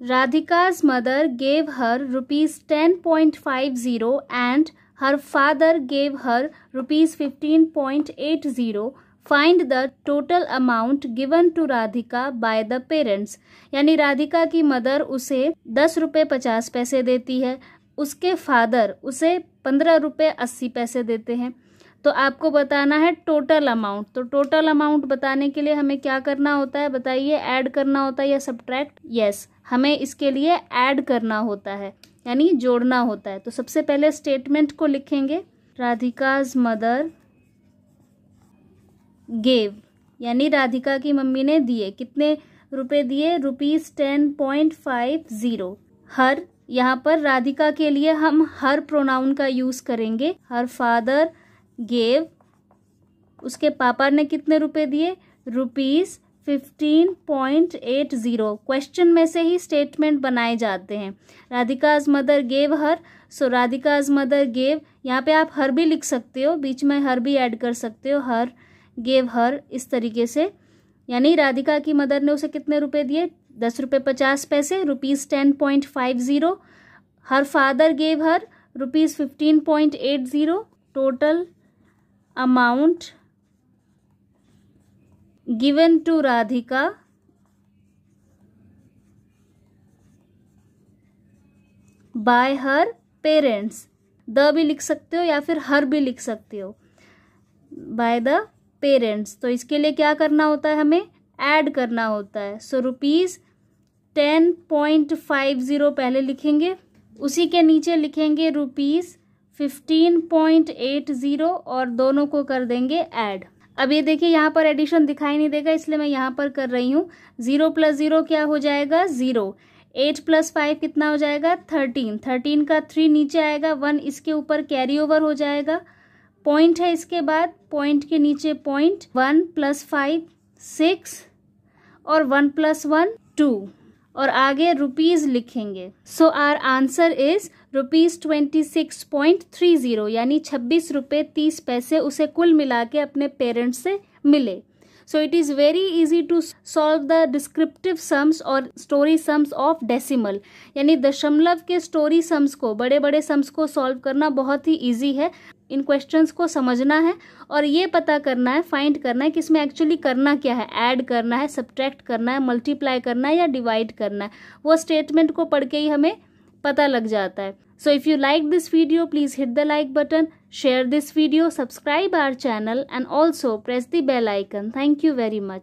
Radhika's mother gave her rupees 10.50 and her father gave her rupees 15.80. Find the total amount given to Radhika by the parents. यानी राधिका की mother उसे दस रुपये पचास पैसे देती है उसके फादर उसे पंद्रह रुपये अस्सी पैसे देते हैं तो आपको बताना है टोटल अमाउंट तो टोटल अमाउंट बताने के लिए हमें क्या करना होता है बताइए ऐड करना होता है या सब्ट्रैक्ट यस हमें इसके लिए ऐड करना होता है यानी जोड़ना होता है तो सबसे पहले स्टेटमेंट को लिखेंगे राधिकाज मदर गेव यानी राधिका की मम्मी ने दिए कितने रुपए दिए rupees ten point five zero हर यहाँ पर राधिका के लिए हम हर प्रोनाउन का यूज़ करेंगे हर फादर गेव उसके पापा ने कितने रुपए दिए rupees fifteen point eight zero question में से ही स्टेटमेंट बनाए जाते हैं Radhika's mother gave her so Radhika's mother gave यहाँ पे आप हर भी लिख सकते हो बीच में हर भी ऐड कर सकते हो हर गेव हर इस तरीके से यानी राधिका की मदर ने उसे कितने रुपए दिए दस रुपये पचास पैसे rupees ten point five zero her father gave her rupees fifteen point eight zero total amount given to Radhika by her parents द भी लिख सकते हो या फिर हर भी लिख सकते हो बाय द पेरेंट्स तो इसके लिए क्या करना होता है हमें ऐड करना होता है so rupees ten point five zero पहले लिखेंगे उसी के नीचे लिखेंगे rupees fifteen point eight zero और दोनों को कर देंगे ऐड अब ये देखिए यहाँ पर एडिशन दिखाई नहीं देगा इसलिए मैं यहाँ पर कर रही हूँ ज़ीरो प्लस ज़ीरो क्या हो जाएगा ज़ीरो एट प्लस फाइव कितना हो जाएगा थर्टीन थर्टीन का थ्री नीचे आएगा वन इसके ऊपर कैरी ओवर हो जाएगा पॉइंट है इसके बाद पॉइंट के नीचे point one plus five six और वन प्लस वन टू और आगे रुपीज़ लिखेंगे so our answer is rupees twenty six point three zero यानी छब्बीस रुपये तीस पैसे उसे कुल मिला के अपने पेरेंट्स से मिले so it is very easy to solve the descriptive sums और स्टोरी सम्स ऑफ डेसिमल यानी दशमलव के स्टोरी सम्स को बड़े बड़े सम्स को सॉल्व करना बहुत ही ईजी है इन क्वेश्चन को समझना है और ये पता करना है फाइंड करना है कि इसमें एक्चुअली करना क्या है एड करना है सब्ट्रैक्ट करना है मल्टीप्लाई करना है या डिवाइड करना है वो स्टेटमेंट को पढ़ के ही हमें पता लग जाता है so if you like this video please hit the like button share this video subscribe our channel and also press the bell icon thank you very much